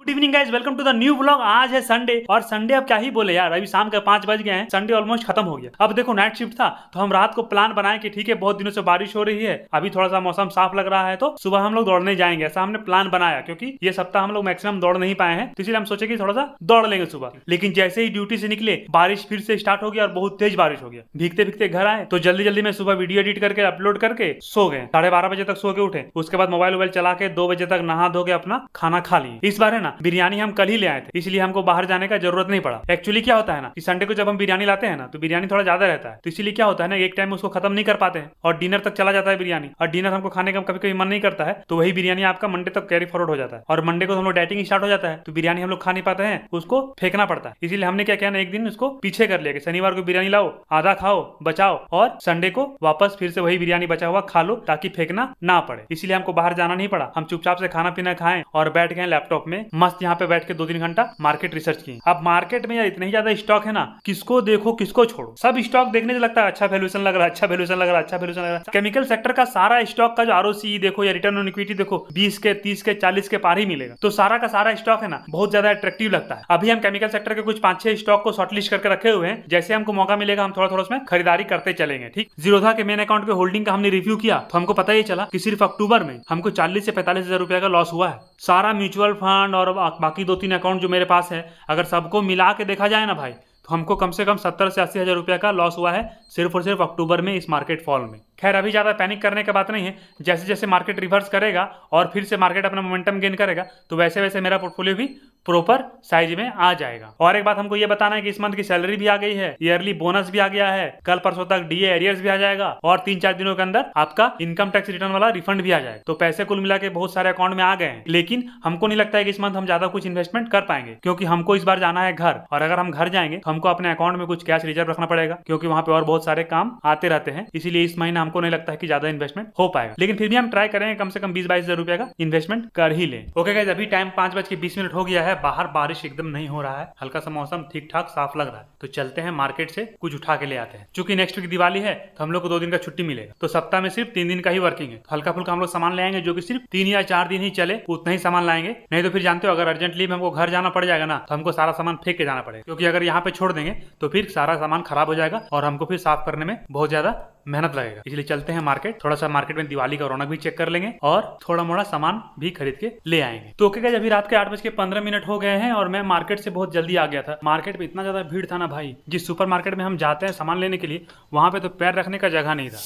good evening guys welcome to the new blog आज है Sunday और संडे अब क्या ही बोले यार अभी शाम के पांच बज गए हैं संडे ऑलमोस्ट खत्म हो गया अब देखो नाइट शिफ्ट था तो हम रात को प्लान बनाए कि ठीक है बहुत दिनों से बारिश हो रही है अभी थोड़ा सा मौसम साफ लग रहा है तो सुबह हम लोग दौड़ने जाएंगे ऐसा हमने प्लान बनाया क्योंकि ये सप्ताह हम लोग मैक्सिमम दौड़ नहीं पाए हैं तो इसलिए हम सोचे की थोड़ा सा दौड़ लेंगे सुबह लेकिन जैसे ही ड्यूटी से निकले बारिश फिर से स्टार्ट हो गया और बहुत तेज बारिश हो गया भीगते भीगते घर आए तो जल्दी जल्दी मैं सुबह वीडियो एडिट करके अपलोड करके सो गए साढ़े बजे तक सो के उठे उसके बाद मोबाइल वोबाइल चला के दो बजे तक नहा धो के अपना खाना खा लिए इस बार है ना ना बिरयानी हम कल ही ले आए थे इसलिए हमको बाहर जाने का जरूरत नहीं पड़ा एक्चुअली क्या होता है ना कि संडे को जब हम बिरयानी लाते हैं ना तो बिरयानी थोड़ा ज्यादा रहता है तो इसलिए क्या होता है ना एक टाइम उसको खत्म नहीं कर पाते हैं और डिनर तक चला जाता है बिरयानी और डिनर हमको खाने का कभी कभी मन नहीं करता है तो वही बिरयानी आपका मंडे तक कैरी फॉरवर्ड हो जाता है और मंडे को हम लोग डाइटिंग स्टार्ट हो जाता है तो बिरयानी हम लोग खा नहीं पाते हैं उसको फेंकना पड़ता है इसीलिए हमने क्या किया ना एक दिन उसको पीछे कर लिया शनिवार को बिरयानी लाओ आधा खाओ बचाओ और संडे को वापस फिर से वही बिरयानी बचा हुआ खा लो ताकि फेंकना ना पड़े इसलिए हमको बाहर जाना नहीं पड़ा हम चुपचाप से खाना पीना खाएं और बैठ गए लैपटॉप में मस्त यहाँ पे बैठ के दो तीन घंटा मार्केट रिसर्च की अब मार्केट में यार इतने ही ज्यादा स्टॉक है ना किसको देखो किसको छोड़ो सब स्टॉक देखने से लगता है अच्छा वैल्यूशन लग रहा है अच्छा वैल्यूशन लग रहा है अच्छा वैल्यूशन लग रहा है केमिकल सेक्टर का सारा स्टॉक का जो आर e देखो या रिटर्न ऑन इक्विटी देखो बीस के तीस के चालीस के पार ही मिलेगा तो सारा का सारा स्टॉक है ना बहुत ज्यादा अट्रेक्टिव लगता है अभी हम केमिकल सेक्टर के कुछ पांच छह स्टॉक को शॉर्टलिस्ट करके रखे हुए हैं जैसे हमको मौका मिलेगा हम थोड़ा थोड़ा उसमें खरीदारी करते चलेंगे ठीक जीरोधा के मेन अकाउंट के होल्डिंग का हमने रिव्यू किया तो हमको पता ही चला कि सिर्फ अक्टूबर में हमको चालीस से पैंतालीस हजार रुपया का लॉस हुआ है सारा म्यूचुअल फंड और और बाकी दो तीन अकाउंट जो मेरे पास है अगर सबको मिला के देखा जाए ना भाई तो हमको कम से कम सत्तर से अस्सी हज़ार रुपये का लॉस हुआ है सिर्फ और सिर्फ अक्टूबर में इस मार्केट फॉल में खैर अभी ज़्यादा पैनिक करने का बात नहीं है जैसे जैसे मार्केट रिवर्स करेगा और फिर से मार्केट अपना मोमेंटम गेन करेगा तो वैसे वैसे मेरा पोर्टफोलियो भी प्रॉपर साइज में आ जाएगा और एक बात हमको ये बताना है कि इस मंथ की सैलरी भी आ गई है ईयरली बोनस भी आ गया है कल परसों तक डीए एरियर्स भी आ जाएगा और तीन चार दिनों के अंदर आपका इनकम टैक्स रिटर्न वाला रिफंड भी आ जाएगा तो पैसे कुल मिला के बहुत सारे अकाउंट में आ गए हैं लेकिन हमको नहीं लगता है कि इस मंथ हम ज्यादा कुछ इन्वेस्टमेंट कर पाएंगे क्योंकि हमको इस बार जाना है घर और अगर हम घर जाएंगे तो हमको अपने अकाउंट में कुछ कैश रिजर्व रखना पड़ेगा क्योंकि वहां पे और बहुत सारे काम आते रहते हैं इसीलिए इस महीने हम हमको नहीं लगता है कि ज्यादा इन्वेस्टमेंट हो पाएगा लेकिन फिर भी हम ट्राई करेंगे कम से कम बीस बाईस हजार रुपया का इन्वेस्टमेंट कर ही लें ओके गाइज अभी टाइम पांच बज के बीस मिनट हो गया है बाहर बारिश एकदम नहीं हो रहा है हल्का सा मौसम ठीक ठाक साफ लग रहा है तो चलते हैं मार्केट से कुछ उठा के ले आते हैं चूंकि नेक्स्ट वीक दिवाली है तो हम लोग को दो दिन का छुट्टी मिलेगा तो सप्ताह में सिर्फ तीन दिन का ही वर्किंग है तो हल्का फुल्का हम लोग सामान ले आएंगे जो की सिर्फ तीन या चार दिन ही चले उतना ही सामान लाएंगे नहीं तो फिर जानते हो अगर अर्जेंटली हमको घर जाना पड़ जाएगा ना तो हमको सारा सामान फेंक के जाना पड़ेगा क्योंकि अगर यहाँ पे छोड़ देंगे तो फिर सारा सामान खराब हो जाएगा और हमको फिर साफ करने में बहुत ज्यादा मेहनत लगेगा इसलिए चलते हैं मार्केट थोड़ा सा मार्केट में दिवाली का रौनक भी चेक कर लेंगे और थोड़ा मोड़ा सामान भी खरीद के ले आएंगे तो क्या अभी रात के आठ बज के पंद्रह मिनट हो गए हैं और मैं मार्केट से बहुत जल्दी आ गया था मार्केट में इतना ज्यादा भीड़ था ना भाई जिस सुपर मार्केट में हम जाते हैं सामान लेने के लिए वहां पे तो पैर रखने का जगह नहीं था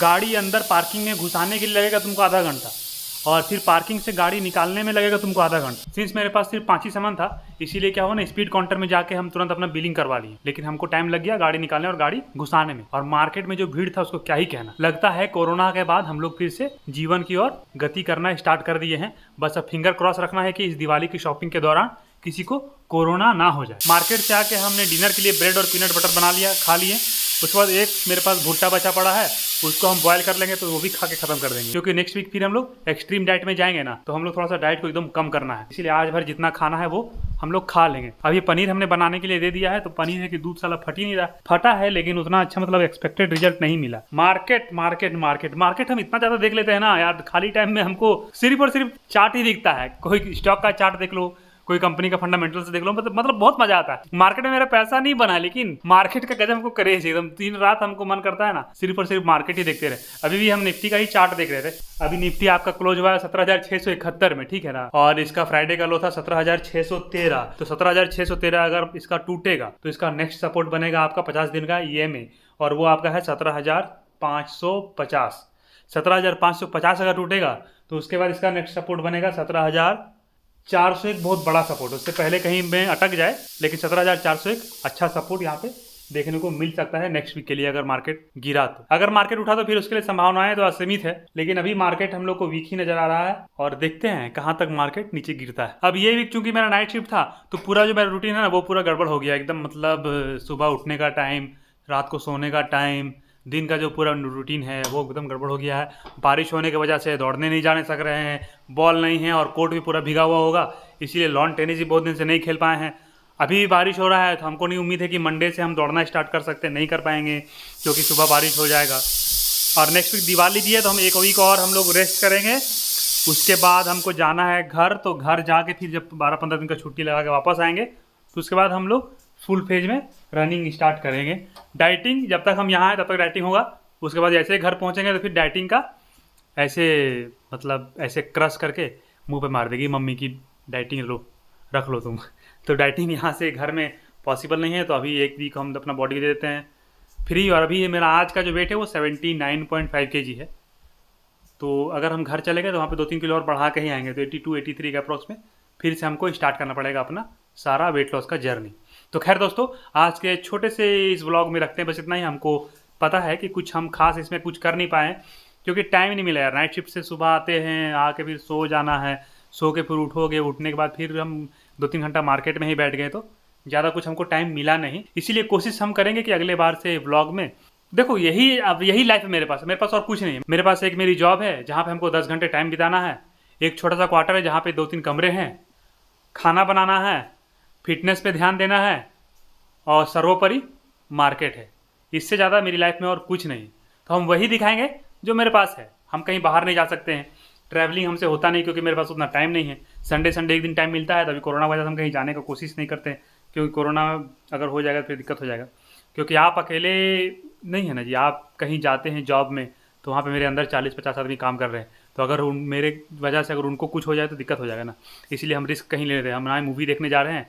गाड़ी अंदर पार्किंग में घुसाने के लिए लगेगा तुमको आधा घंटा और फिर पार्किंग से गाड़ी निकालने में लगेगा तुमको आधा घंटा सिंस मेरे पास सिर्फ पाँच ही सामान था इसीलिए क्या हुआ ना स्पीड काउंटर में जाके हम तुरंत अपना बिलिंग करवा लिए लेकिन हमको टाइम लग गया गाड़ी निकालने और गाड़ी घुसाने में और मार्केट में जो भीड़ था उसको क्या ही कहना लगता है कोरोना के बाद हम लोग फिर से जीवन की ओर गति करना स्टार्ट कर दिए हैं बस अब फिंगर क्रॉस रखना है कि इस दिवाली की शॉपिंग के दौरान किसी को कोरोना ना हो जाए मार्केट से आके हमने डिनर के लिए ब्रेड और पीनट बटर बना लिया खा लिए उसके बाद एक मेरे पास भुट्टा बचा पड़ा है उसको हम बॉयल कर लेंगे तो वो भी खा के खत्म कर देंगे क्योंकि नेक्स्ट वीक फिर हम लोग एक्सट्रीम डाइट में जाएंगे ना तो हम लोग थोड़ा सा डाइट को एकदम कम करना है इसलिए आज भर जितना खाना है वो हम लोग खा लेंगे अब ये पनीर हमने बनाने के लिए दे दिया है तो पनीर है कि दूध साला फट ही नहीं रहा फटा है लेकिन उतना अच्छा मतलब एक्सपेक्टेड रिजल्ट नहीं मिला मार्केट मार्केट मार्केट मार्केट हम इतना ज्यादा देख लेते हैं ना यार खाली टाइम में हमको सिर्फ और सिर्फ चार्ट ही दिखता है कोई स्टॉक का चार्ट देख लो कोई कंपनी का फंडामेंटल देख लो मतलब मतलब बहुत मजा आता है मार्केट में मेरा पैसा नहीं बना लेकिन मार्केट का गजब हमको करेज एकदम तीन रात हमको मन करता है ना सिर्फ और सिर्फ मार्केट ही देखते रहे अभी भी हम निफ्टी का ही चार्ट देख रहे थे अभी निफ्टी आपका क्लोज हुआ है सत्रह में ठीक है ना और इसका फ्राइडे का लो था सत्रह तो सत्रह अगर इसका टूटेगा तो इसका नेक्स्ट सपोर्ट बनेगा आपका पचास दिन का ई e एम और वो आपका है सत्रह हजार पाँच सौ पचास सत्रह हजार पाँच सौ पचास अगर टूटेगा तो उसके बाद इसका नेक्स्ट सपोर्ट बनेगा सत्रह हजार चार सौ एक बहुत बड़ा सपोर्ट उससे पहले कहीं में अटक जाए लेकिन सत्रह हजार चार सौ एक अच्छा सपोर्ट यहाँ पे देखने को मिल सकता है नेक्स्ट वीक के लिए अगर मार्केट गिरा तो अगर मार्केट उठा तो फिर उसके लिए संभावनाएं तो असीमित है लेकिन अभी मार्केट हम लोग को वीक ही नजर आ रहा है और देखते हैं कहाँ तक मार्केट नीचे गिरता है अब ये वीक चूंकि मेरा नाइट शिफ्ट था तो पूरा जो मेरा रूटीन है ना वो पूरा गड़बड़ हो गया एकदम मतलब सुबह उठने का टाइम रात को सोने का टाइम दिन का जो पूरा रूटीन है वो एकदम गड़बड़ हो गया है बारिश होने की वजह से दौड़ने नहीं जाने सक रहे हैं बॉल नहीं है और कोर्ट भी पूरा भिगा हुआ होगा इसीलिए लॉन टेनिस भी बहुत दिन से नहीं खेल पाए हैं अभी भी बारिश हो रहा है तो हमको नहीं उम्मीद है कि मंडे से हम दौड़ना स्टार्ट कर सकते नहीं कर पाएंगे क्योंकि सुबह बारिश हो जाएगा और नेक्स्ट वीक दिवाली भी है तो हम एक वीक और हम लोग रेस्ट करेंगे उसके बाद हमको जाना है घर तो घर जाके फिर जब बारह पंद्रह दिन का छुट्टी लगा के वापस आएंगे तो उसके बाद हम लोग फुल फेज में रनिंग स्टार्ट करेंगे डाइटिंग जब तक हम यहाँ हैं तब तक डाइटिंग होगा उसके बाद ही घर पहुँचेंगे तो फिर डाइटिंग का ऐसे मतलब ऐसे क्रश करके मुंह पे मार देगी मम्मी की डाइटिंग लो रख लो तुम तो डाइटिंग यहाँ से घर में पॉसिबल नहीं है तो अभी एक वीक हम अपना बॉडी दे देते हैं फ्री और अभी मेरा आज का जो वेट है वो सेवेंटी नाइन पॉइंट फाइव के जी है तो अगर हम घर चले गए तो वहाँ पे दो तीन किलो और बढ़ा के ही आएंगे तो एट्टी टू एटी थ्री के अप्रोक्स में फिर से हमको स्टार्ट करना पड़ेगा अपना सारा वेट लॉस का जर्नी तो खैर दोस्तों आज के छोटे से इस ब्लॉग में रखते हैं बस इतना ही हमको पता है कि कुछ हम खास इसमें कुछ कर नहीं पाए क्योंकि टाइम ही नहीं मिला यार नाइट शिफ्ट से सुबह आते हैं आके फिर सो जाना है सो के फिर उठोगे उठने के बाद फिर हम दो तीन घंटा मार्केट में ही बैठ गए तो ज़्यादा कुछ हमको टाइम मिला नहीं इसीलिए कोशिश हम करेंगे कि अगले बार से ब्लॉग में देखो यही अब यही लाइफ है मेरे पास मेरे पास और कुछ नहीं है मेरे पास एक मेरी जॉब है जहाँ पे हमको दस घंटे टाइम बिताना है एक छोटा सा क्वार्टर है जहाँ पे दो तीन कमरे हैं खाना बनाना है फिटनेस पे ध्यान देना है और सर्वोपरि मार्केट है इससे ज़्यादा मेरी लाइफ में और कुछ नहीं तो हम वही दिखाएंगे जो मेरे पास है हम कहीं बाहर नहीं जा सकते हैं ट्रैवलिंग हमसे होता नहीं क्योंकि मेरे पास उतना टाइम नहीं है संडे संडे एक दिन टाइम मिलता है तभी कोरोना वजह से हम कहीं जाने का कोशिश नहीं करते क्योंकि कोरोना अगर हो जाएगा तो फिर दिक्कत हो जाएगा क्योंकि आप अकेले नहीं है ना जी आप कहीं जाते हैं जॉब में तो वहाँ पे मेरे अंदर चालीस पचास आदमी काम कर रहे हैं तो अगर उन मेरे वजह से अगर उनको कुछ हो जाए तो दिक्कत हो जाएगा ना इसलिए हम रिस्क कहीं ले रहे हैं हम ना मूवी देखने जा रहे हैं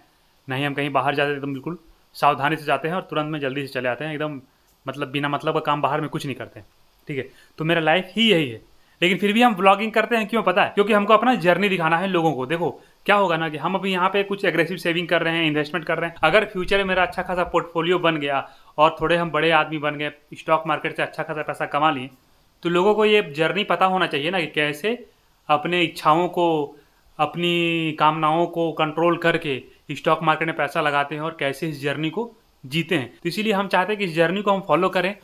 नहीं हम कहीं बाहर जाते एकदम तो बिल्कुल सावधानी से जाते हैं और तुरंत में जल्दी से चले आते हैं एकदम मतलब बिना मतलब का काम बाहर में कुछ नहीं करते हैं ठीक है तो मेरा लाइफ ही यही है लेकिन फिर भी हम ब्लॉगिंग करते हैं क्यों पता है क्योंकि हमको अपना जर्नी दिखाना है लोगों को देखो क्या होगा ना कि हम अभी यहाँ पे कुछ एग्रेसिव सेविंग कर रहे हैं इन्वेस्टमेंट कर रहे हैं अगर फ्यूचर में मेरा अच्छा खासा पोर्टफोलियो बन गया और थोड़े हम बड़े आदमी बन गए स्टॉक मार्केट से अच्छा खासा पैसा कमा लिए तो लोगों को ये जर्नी पता होना चाहिए ना कि कैसे अपने इच्छाओं को अपनी कामनाओं को कंट्रोल करके स्टॉक मार्केट में पैसा लगाते हैं और कैसे इस जर्नी को जीते हैं तो इसीलिए हम चाहते हैं कि इस जर्नी को हम फॉलो करें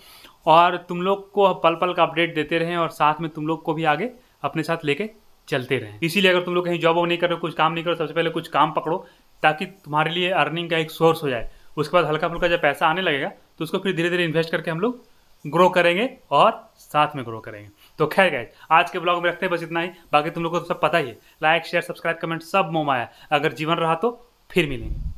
और तुम लोग को पल पल का अपडेट देते रहें और साथ में तुम लोग को भी आगे अपने साथ लेके चलते रहें इसीलिए अगर तुम लोग कहीं जॉब वॉब नहीं कर रहे हो कुछ काम नहीं करो सबसे पहले कुछ काम पकड़ो ताकि तुम्हारे लिए अर्निंग का एक सोर्स हो जाए उसके बाद हल्का फुल्का जब पैसा आने लगेगा तो उसको फिर धीरे धीरे इन्वेस्ट करके हम लोग ग्रो करेंगे और साथ में ग्रो करेंगे तो खैर गए आज के ब्लॉग में रखते हैं बस इतना ही बाकी तुम लोग को तो सब पता ही है लाइक शेयर सब्सक्राइब कमेंट सब मोमाया अगर जीवन रहा तो फिर मिलेंगे